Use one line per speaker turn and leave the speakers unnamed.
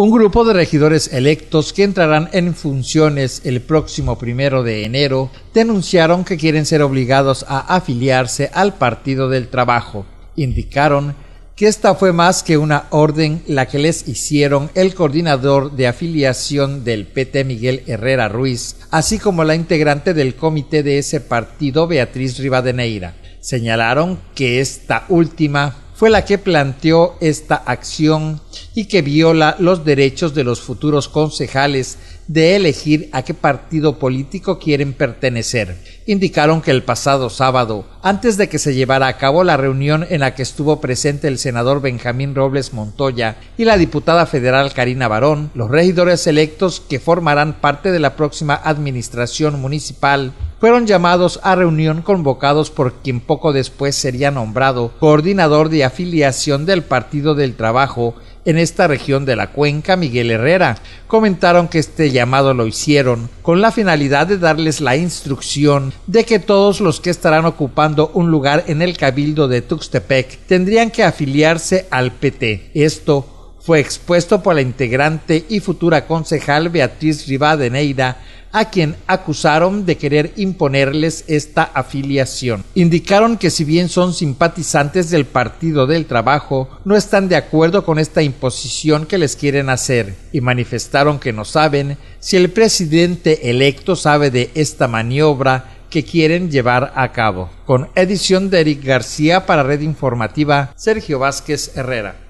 un grupo de regidores electos que entrarán en funciones el próximo primero de enero denunciaron que quieren ser obligados a afiliarse al Partido del Trabajo. Indicaron que esta fue más que una orden la que les hicieron el coordinador de afiliación del PT Miguel Herrera Ruiz, así como la integrante del comité de ese partido Beatriz Rivadeneira. Señalaron que esta última fue la que planteó esta acción y que viola los derechos de los futuros concejales de elegir a qué partido político quieren pertenecer. Indicaron que el pasado sábado, antes de que se llevara a cabo la reunión en la que estuvo presente el senador Benjamín Robles Montoya y la diputada federal Karina Barón, los regidores electos que formarán parte de la próxima administración municipal fueron llamados a reunión convocados por quien poco después sería nombrado coordinador de afiliación del Partido del Trabajo en esta región de la cuenca, Miguel Herrera. Comentaron que este llamado lo hicieron con la finalidad de darles la instrucción de que todos los que estarán ocupando un lugar en el cabildo de Tuxtepec tendrían que afiliarse al PT. Esto fue expuesto por la integrante y futura concejal Beatriz Rivadeneira, a quien acusaron de querer imponerles esta afiliación. Indicaron que si bien son simpatizantes del Partido del Trabajo, no están de acuerdo con esta imposición que les quieren hacer y manifestaron que no saben si el presidente electo sabe de esta maniobra que quieren llevar a cabo. Con edición de Eric García para Red Informativa, Sergio Vázquez Herrera.